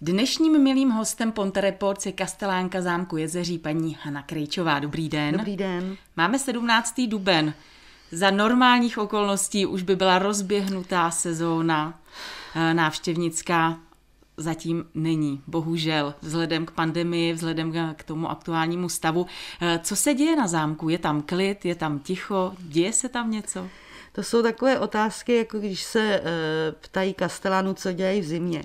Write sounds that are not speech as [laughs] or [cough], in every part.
Dnešním milým hostem Ponte Report je kastelánka zámku Jezeří paní Hana Krejčová. Dobrý den. Dobrý den. Máme 17. duben. Za normálních okolností už by byla rozběhnutá sezóna eh, návštěvnická. Zatím není, bohužel, vzhledem k pandemii, vzhledem k tomu aktuálnímu stavu. Eh, co se děje na zámku? Je tam klid, je tam ticho, děje se tam něco? To jsou takové otázky, jako když se eh, ptají kastelánu, co dělají v zimě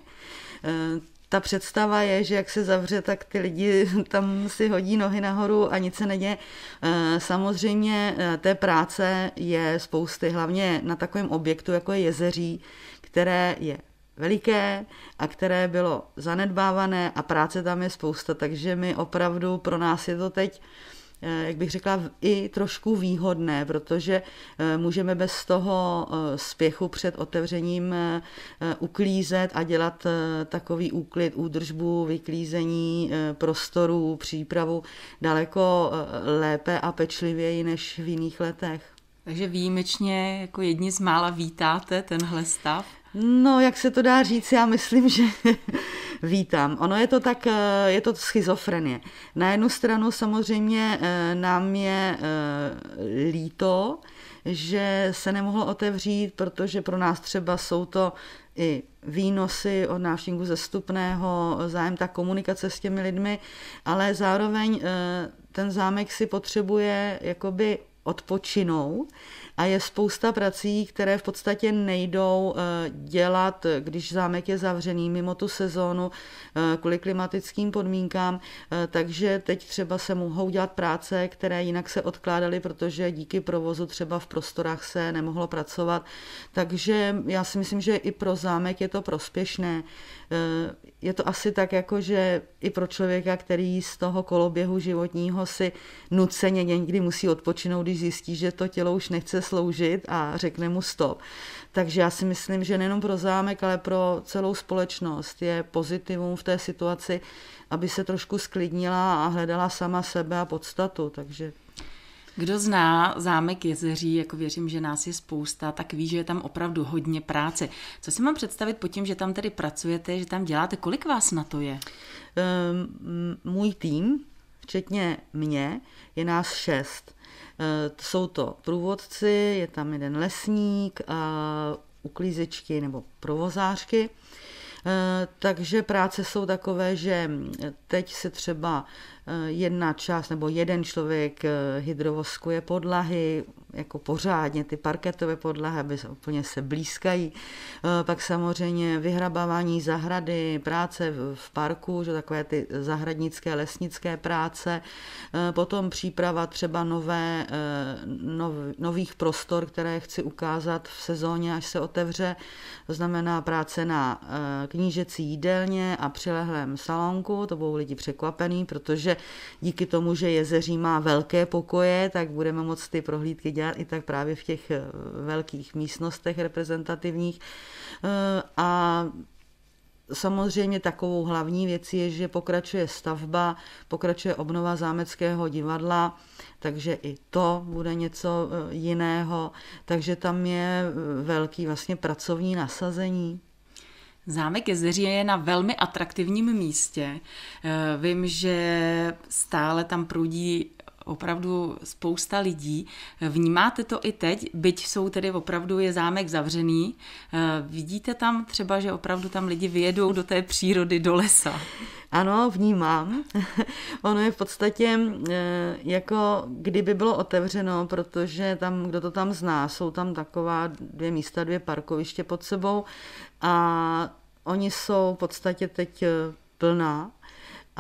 ta představa je, že jak se zavře, tak ty lidi [laughs] tam si hodí nohy nahoru a nic se neděje. Eh, samozřejmě eh, té práce je spousty, hlavně na takovém objektu, jako je jezeří, které je veliké a které bylo zanedbávané a práce tam je spousta, takže my opravdu, pro nás je to teď uh, Eh, jak bych řekla, i trošku výhodné, protože eh, můžeme bez toho eh, spěchu před otevřením uklízet a dělat takový úklid, údržbu, vyklízení prostorů, přípravu daleko lépe a pečlivěji než v jiných letech. Takže výjimečně jako jedni z mála vítáte tenhle stav. No, jak se to dá říct, já myslím, že [laughs] vítám. Ono je to tak, eh, je to schizofrenie. Na jednu stranu samozřejmě eh, nám je eh, líto, že se nemohlo otevřít, protože pro nás třeba jsou to i výnosy od návštěvníků stupného, zájem ta komunikace s těmi lidmi, ale zároveň ten zámek si potřebuje jakoby odpočinou a je spousta prací, které v podstatě nejdou eh, dělat, když zámek je zavřený mimo tu sezónu eh, kvůli klimatickým podmínkám, eh, takže teď třeba se mohou dělat práce, které jinak se odkládaly, protože díky provozu třeba v prostorách se nemohlo pracovat. Takže já si myslím, že i pro zámek je to prospěšné je to asi tak, jako že i pro člověka, který z toho koloběhu životního si nuceně někdy musí odpočinout, když zjistí, že to tělo už nechce sloužit a řekne mu stop. Takže já si myslím, že nejenom pro zámek, ale pro celou společnost je pozitivum v té situaci, aby se trošku sklidnila a hledala sama sebe a podstatu. Takže kdo zná zámek jezeří, jako věřím, že nás je spousta, tak ví, že je tam opravdu hodně práce. Co si mám představit po tím, že tam tedy pracujete, že tam děláte, kolik vás na to je? Um, můj tým, včetně mě, je nás šest. Ehm, jsou to průvodci, je tam jeden lesník, a uklízečky nebo provozářky. Ehm, takže práce jsou takové, že teď se třeba Eh, jedna část nebo jeden člověk eh, hydrovoskuje podlahy, jako pořádně ty parketové podlahy, aby úplně se blízkají. Eh, pak samozřejmě vyhrabávání zahrady, práce v parku, že takové ty zahradnické, lesnické práce, potom příprava třeba nové, nov, nových prostor, které chci ukázat v sezóně, až se otevře, to znamená práce na knížecí jídelně a přilehlém salonku, to budou lidi překvapený, protože díky tomu, že jezeří má velké pokoje, tak budeme moct ty prohlídky dělat i tak právě v těch eh, velkých místnostech reprezentativních. Eh, a Samozřejmě takovou hlavní věcí je, že pokračuje stavba, pokračuje obnova zámeckého divadla, takže i to bude něco eh, jiného. Takže tam je velký vlastně pracovní nasazení. Zámek Jezeří je na velmi atraktivním místě. Eh, vím, že stále tam proudí opravdu spousta lidí. Vnímáte to i teď, byť jsou tedy opravdu je zámek zavřený. Eh, vidíte tam třeba, že opravdu tam lidi vyjedou do té přírody, do lesa? Ano, vnímám. [laughs] ono je v podstatě eh, jako kdyby bylo otevřeno, protože tam, kdo to tam zná, jsou tam taková dvě místa, dvě parkoviště pod sebou a Oni jsou v podstatě teď eh, plná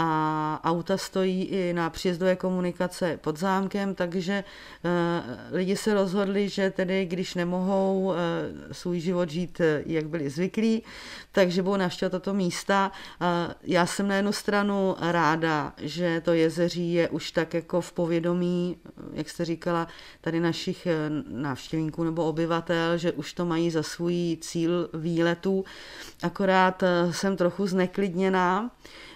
a auta stojí i na příjezdové komunikace pod zámkem, takže eh, lidi se rozhodli, že tedy když nemohou eh, svůj život žít, eh, jak byli zvyklí, takže budou navštěvovat tato místa. Já jsem na jednu stranu ráda, že to jezeří je už tak jako v povědomí, jak jste říkala, tady našich návštěvníků nebo obyvatel, že už to mají za svůj cíl výletu. Akorát jsem trochu zneklidněná,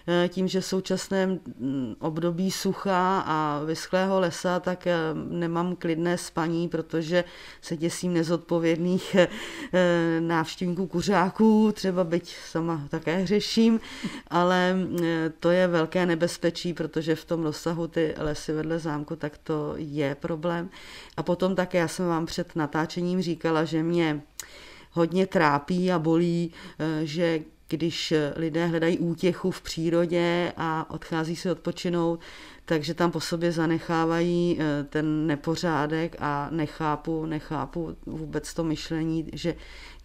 Eh, tím, že v současném mm, období sucha a vyschlého lesa, tak eh, nemám klidné spaní, protože se děsím nezodpovědných eh, návštěvníků kuřáků, třeba byť sama také hřeším, ale to je velké nebezpečí, protože v tom rozsahu ty lesy vedle zámku, tak to je problém. A potom také já jsem vám před natáčením říkala, že mě hodně trápí a bolí, že když eh, lidé hledají útěchu v přírodě a odchází si odpočinout, takže tam po sobě zanechávají eh, ten nepořádek a nechápu, nechápu vůbec to myšlení, že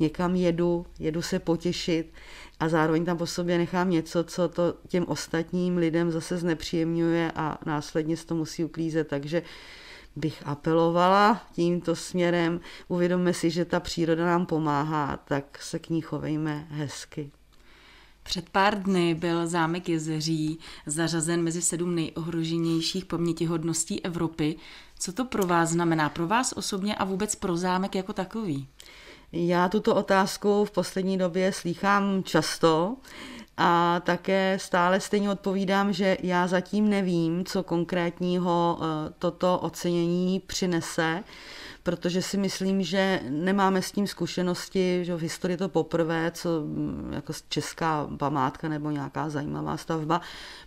někam jedu, jedu se potěšit a zároveň tam po sobě nechám něco, co to těm ostatním lidem zase znepříjemňuje a následně se to musí uklízet, takže bych apelovala tímto směrem. Uvědomme si, že ta příroda nám pomáhá, tak se k ní chovejme hezky. Před pár dny byl zámek Jezeří zařazen mezi sedm nejohroženějších pamětihodností Evropy. Co to pro vás znamená? Pro vás osobně a vůbec pro zámek jako takový? Já tuto otázku v poslední době slýchám často a také stále stejně odpovídám, že já zatím nevím, co konkrétního eh, toto ocenění přinese protože si myslím, že nemáme s tím zkušenosti, že v historii to poprvé, co mm, jako česká památka nebo nějaká zajímavá stavba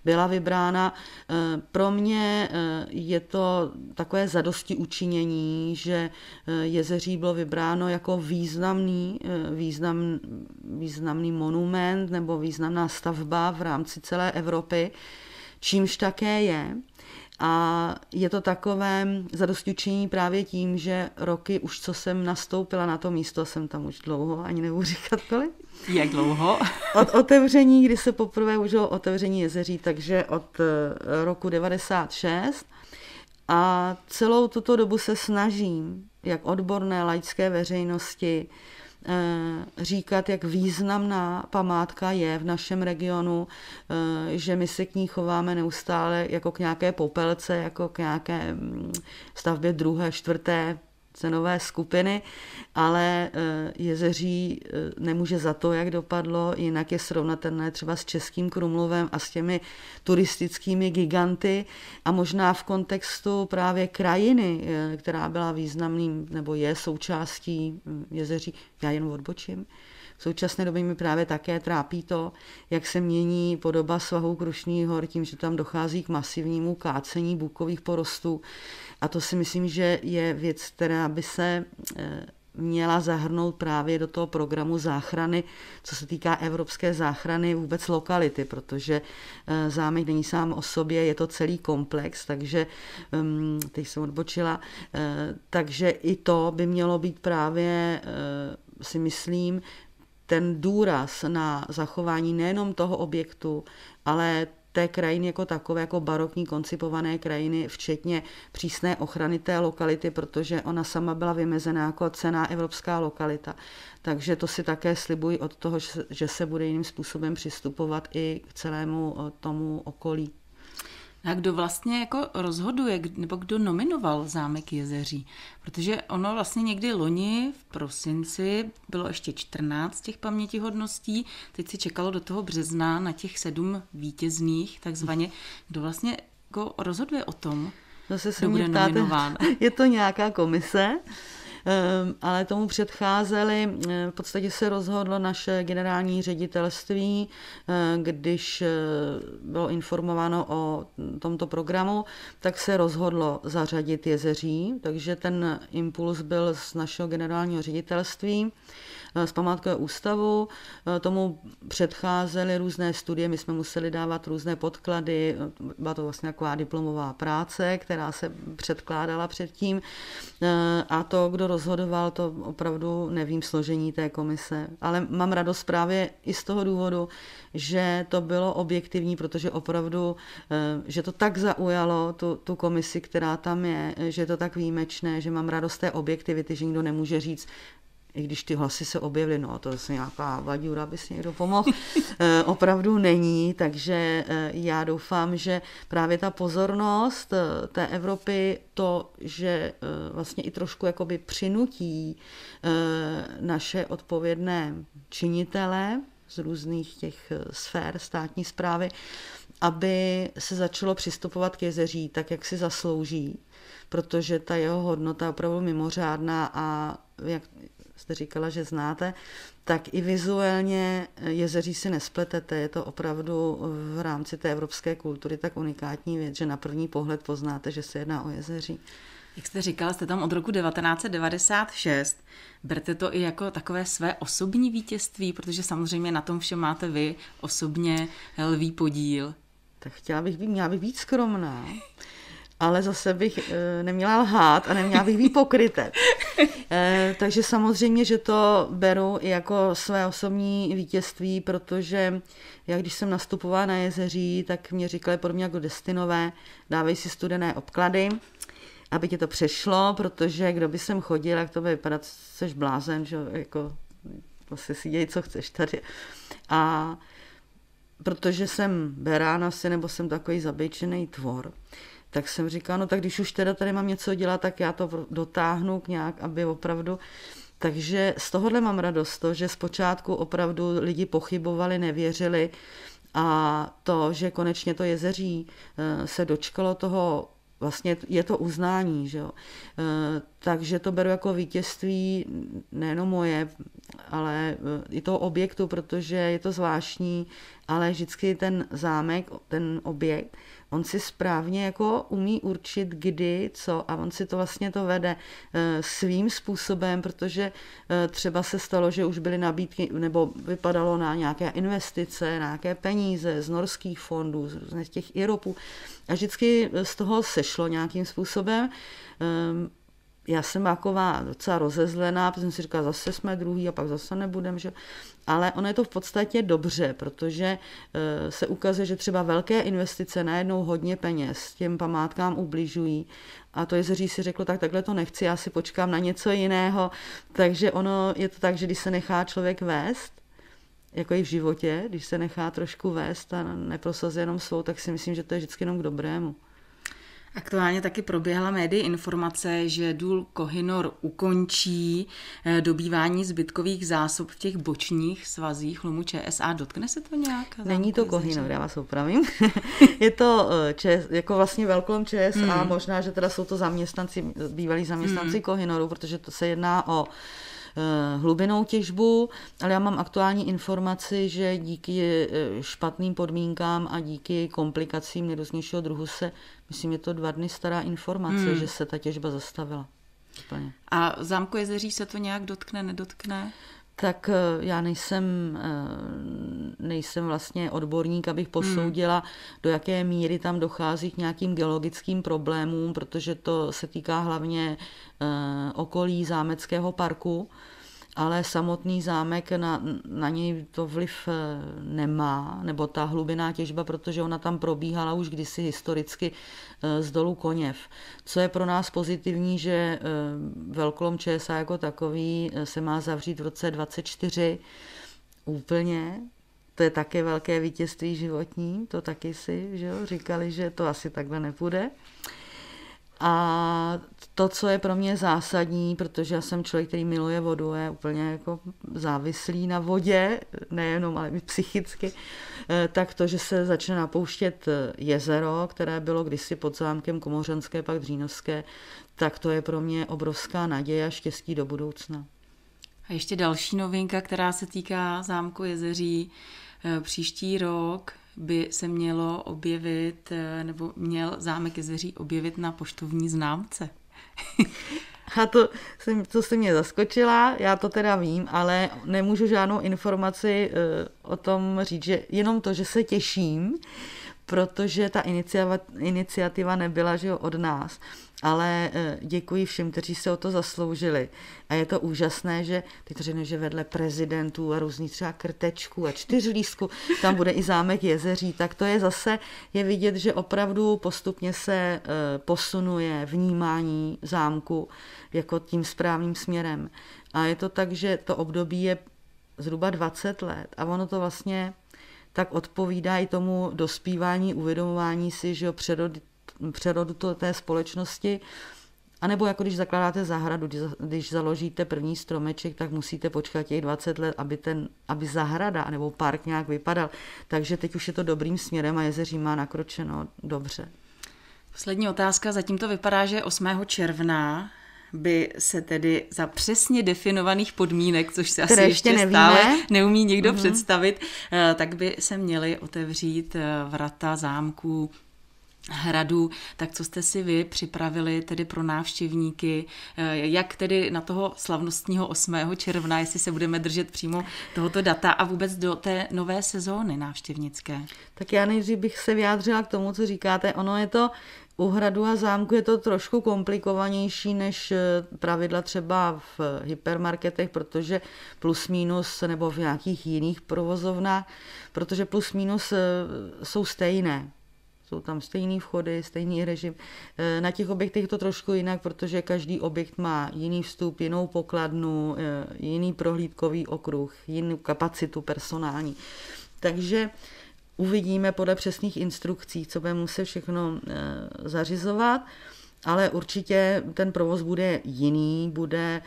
byla vybrána. E, pro mě e, je to takové zadosti učinění, že e, jezeří bylo vybráno jako významný, význam, významný monument nebo významná stavba v rámci celé Evropy, čímž také je. A je to takové zadostičení právě tím, že roky už co jsem nastoupila na to místo, jsem tam už dlouho, ani nebudu říkat kolik. Jak dlouho? Od otevření, kdy se poprvé užilo otevření jezeří, takže od eh, roku 96. A celou tuto dobu se snažím, jak odborné laické veřejnosti, Eh, říkat, jak významná památka je v našem regionu, eh, že my se k ní chováme neustále jako k nějaké popelce, jako k nějaké hm, stavbě druhé, čtvrté, cenové skupiny, ale eh, jezeří eh, nemůže za to, jak dopadlo, jinak je srovnatelné třeba s Českým Krumlovem a s těmi turistickými giganty a možná v kontextu právě krajiny, eh, která byla významným nebo je součástí hm, jezeří, já jen odbočím, v současné době mi právě také trápí to, jak se mění podoba svahu Krušných hor tím, že tam dochází k masivnímu kácení bukových porostů. A to si myslím, že je věc, která by se eh, měla zahrnout právě do toho programu záchrany, co se týká evropské záchrany vůbec lokality, protože eh, zámek není sám o sobě, je to celý komplex, takže mm, teď jsem odbočila, eh, takže i to by mělo být právě si myslím, ten důraz na zachování nejenom toho objektu, ale té krajiny jako takové, jako barokní koncipované krajiny, včetně přísné ochrany té lokality, protože ona sama byla vymezená jako cená evropská lokalita. Takže to si také slibuji od toho, že se bude jiným způsobem přistupovat i k celému eh, tomu okolí. A kdo vlastně jako rozhoduje, nebo kdo nominoval zámek jezeří? Protože ono vlastně někdy loni v prosinci bylo ještě 14 těch pamětihodností, teď se čekalo do toho března na těch sedm vítězných, takzvaně. Kdo vlastně jako rozhoduje o tom, Zase se bude ptáte, nominován? [laughs] je to nějaká komise, Ehm, ale tomu předcházeli. Eh, v podstatě se rozhodlo naše generální ředitelství, eh, když eh, bylo informováno o tomto programu, tak se rozhodlo zařadit jezeří, takže ten impuls byl z našeho generálního ředitelství. Eh, z památkového ústavu. Eh, tomu předcházely různé studie, my jsme museli dávat různé podklady, eh, byla to vlastně taková diplomová práce, která se předkládala předtím. A to, kdo rozhodoval, to opravdu nevím složení té komise. Ale mám radost právě i z toho důvodu, že to bylo objektivní, protože opravdu, že to tak zaujalo tu, tu komisi, která tam je, že je to tak výjimečné, že mám radost té objektivity, že nikdo nemůže říct, i když ty hlasy se objevily, no to je nějaká vadíura, aby si někdo pomohl, [laughs] eh, opravdu není, takže eh, já doufám, že právě ta pozornost eh, té Evropy, to, že vlastně i trošku jakoby přinutí naše odpovědné činitele z různých těch sfér státní zprávy, aby se začalo přistupovat k jezeří tak, jak si zaslouží, protože ta jeho hodnota je opravdu mimořádná a jak jste říkala, že znáte, tak i vizuálně eh, jezeří si nespletete. Je to opravdu eh, v rámci té evropské kultury tak unikátní věc, že na první pohled poznáte, že se jedná o jezeří. Jak jste říkala, jste tam od roku 1996. Berte to i jako takové své osobní vítězství, protože samozřejmě na tom všem máte vy osobně lvý podíl. Tak chtěla bych být, měla bych být skromná ale zase bych eh, neměla lhát a neměla bych být E, [laughs] Takže samozřejmě, že to beru i jako své osobní vítězství, protože já když jsem nastupovala na jezeří, tak mě říkali podobně jako destinové, dávej si studené obklady, aby ti to přešlo, protože kdo by sem chodil, jak to by vypadat, jsi blázen, že jako vlastně si děj, co chceš tady. A protože jsem berána se nebo jsem takový zabejčený tvor, tak jsem říkala, no tak když už teda tady mám něco dělat, tak já to dotáhnu k nějak, aby opravdu... Takže z tohohle mám radost, to, že zpočátku opravdu lidi pochybovali, nevěřili a to, že konečně to jezeří eh, se dočkalo toho vlastně je to uznání, že jo. Eh, takže to beru jako vítězství nejenom moje, ale eh, i toho objektu, protože je to zvláštní, ale vždycky ten zámek, ten objekt, on si správně jako umí určit, kdy, co a on si to vlastně to vede eh, svým způsobem, protože eh, třeba se stalo, že už byly nabídky nebo vypadalo na nějaké investice, na nějaké peníze z norských fondů, z různých těch IROPů a vždycky z toho sešlo nějakým způsobem ehm, já jsem taková docela rozezlená, protože jsem si říkala, zase jsme druhý a pak zase nebudem, že? Ale ono je to v podstatě dobře, protože eh, se ukazuje, že třeba velké investice najednou hodně peněz těm památkám ubližují a to jezeří si řeklo, tak takhle to nechci, já si počkám na něco jiného. Takže ono je to tak, že když se nechá člověk vést, jako i v životě, když se nechá trošku vést a neprosazuje jenom svou, tak si myslím, že to je vždycky jenom k dobrému. Aktuálně taky proběhla médii informace, že důl Kohinor ukončí eh, dobývání zbytkových zásob v těch bočních svazích lomu ČSA. Dotkne se to nějak? Není to Kohinor, já vás opravím. [laughs] je to eh, čes jako vlastně velkolom ČSA, hmm. možná, že teda jsou to zaměstnanci, bývalí zaměstnanci hmm. Kohinoru, protože to se jedná o Eh, hlubinou těžbu, ale já mám aktuální informaci, že díky eh, špatným podmínkám a díky komplikacím nejrůznějšího druhu se, myslím, je to dva dny stará informace, hmm. že se ta těžba zastavila. Úplně. A zámku jezeří se to nějak dotkne, nedotkne? tak eh, já nejsem, eh, nejsem vlastně odborník, abych hmm. posoudila, hmm. do jaké míry tam dochází k nějakým geologickým problémům, protože to se týká hlavně eh, okolí zámeckého parku ale samotný zámek na, na něj to vliv eh, nemá, nebo ta hlubiná těžba, protože ona tam probíhala už kdysi historicky eh, z dolu Koněv. Co je pro nás pozitivní, že eh, velkolom ČSA jako takový se má zavřít v roce 24 úplně, to je také velké vítězství životní, to taky si že jo, říkali, že to asi takhle nepůjde. A to, co je pro mě zásadní, protože já jsem člověk, který miluje vodu, je úplně jako závislý na vodě, nejenom, ale i psychicky, eh, tak to, že se začne napouštět jezero, které bylo kdysi pod zámkem Komořenské, pak Dřínovské, tak to je pro mě obrovská naděje a štěstí do budoucna. A ještě další novinka, která se týká zámku Jezeří. Eh, příští rok by se mělo objevit, eh, nebo měl zámek jezeří objevit na poštovní známce. [laughs] A to, jsem, to jsi mě zaskočila, já to teda vím, ale nemůžu žádnou informaci eh, o tom říct, že jenom to, že se těším, protože ta iniciativa, nebyla že jo, od nás, ale eh, děkuji všem, kteří se o to zasloužili. A je to úžasné, že teď to řekne, že vedle prezidentů a různých třeba krtečků a čtyřlísku, tam bude i zámek jezeří, tak to je zase, je vidět, že opravdu postupně se eh, posunuje vnímání zámku jako tím správným směrem. A je to tak, že to období je zhruba 20 let a ono to vlastně tak odpovídá i tomu dospívání, uvědomování si, že jo, přirod, přerodu to, té společnosti. A nebo jako když zakládáte zahradu, když založíte první stromeček, tak musíte počkat těch 20 let, aby, ten, aby zahrada nebo park nějak vypadal. Takže teď už je to dobrým směrem a jezeří má nakročeno dobře. Poslední otázka. Zatím to vypadá, že 8. června by se tedy za přesně definovaných podmínek, což se asi ještě, ještě nevíme. stále neumí nikdo mm-hmm. představit, eh, tak by se měly otevřít eh, vrata zámků hradu, tak co jste si vy připravili tedy pro návštěvníky, eh, jak tedy na toho slavnostního 8. června, jestli se budeme držet přímo tohoto data a vůbec do té nové sezóny návštěvnické? Tak já nejdřív bych se vyjádřila k tomu, co říkáte. Ono je to u hradu a zámku je to trošku komplikovanější než eh, pravidla třeba v hypermarketech, protože plus minus nebo v nějakých jiných provozovnách, protože plus minus eh, jsou stejné jsou tam stejný vchody, stejný režim. Eh, na těch objektech je to trošku jinak, protože každý objekt má jiný vstup, jinou pokladnu, jiný prohlídkový okruh, jinou kapacitu personální. Takže uvidíme podle přesných instrukcí, co bude muset všechno eh, zařizovat, ale určitě ten provoz bude jiný, bude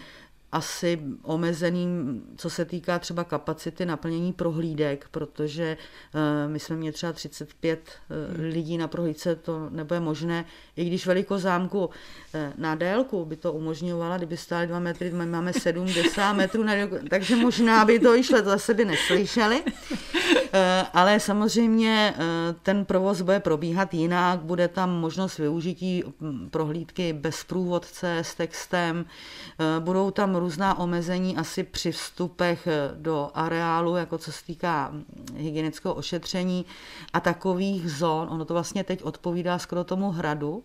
asi omezeným, co se týká třeba kapacity naplnění prohlídek, protože eh, my jsme měli třeba 35 eh, hmm. lidí na prohlídce, to nebude možné, i když velikost zámku eh, na délku by to umožňovala, kdyby stály 2 metry, my máme 70 [laughs] metrů, na délku, takže možná by to išlo, to zase by neslyšeli. Ale samozřejmě ten provoz bude probíhat jinak, bude tam možnost využití hm, prohlídky bez průvodce s textem, budou tam různá omezení asi při vstupech eh, do areálu, jako co se týká mm, hygienického ošetření a takových zón. Ono to vlastně teď odpovídá skoro tomu hradu,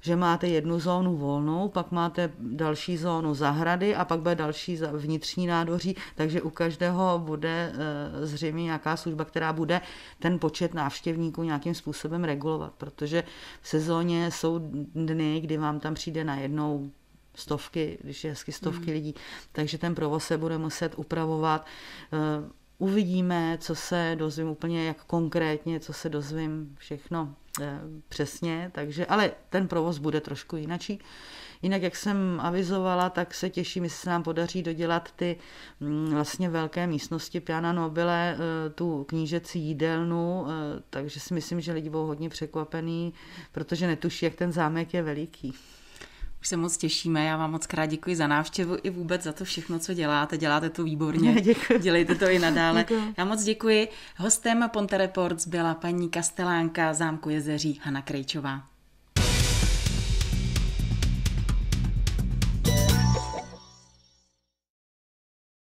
že máte jednu zónu volnou, pak máte další zónu zahrady a pak bude další vnitřní nádoří, takže u každého bude eh, zřejmě nějaká služba, která bude ten počet návštěvníků nějakým způsobem regulovat, protože v sezóně jsou dny, kdy vám tam přijde najednou stovky, když je hezky stovky hmm. lidí. Takže ten provoz se bude muset upravovat. Eh, uvidíme, co se dozvím úplně, jak konkrétně, co se dozvím všechno eh, přesně, takže, ale ten provoz bude trošku jinačí. Jinak, jak jsem avizovala, tak se těším, jestli se nám podaří dodělat ty mm, vlastně velké místnosti Piana Nobile, eh, tu knížecí jídelnu, takže si myslím, že lidi budou hodně překvapený, protože netuší, jak ten zámek je veliký už se moc těšíme. Já vám moc krát děkuji za návštěvu i vůbec za to všechno, co děláte. Děláte to výborně. [laughs] Děkuji. Dělejte to i nadále. Děkuji. Já moc děkuji. Hostem Ponte Reports byla paní kastelánka zámku Jezeří Hana Krejčová.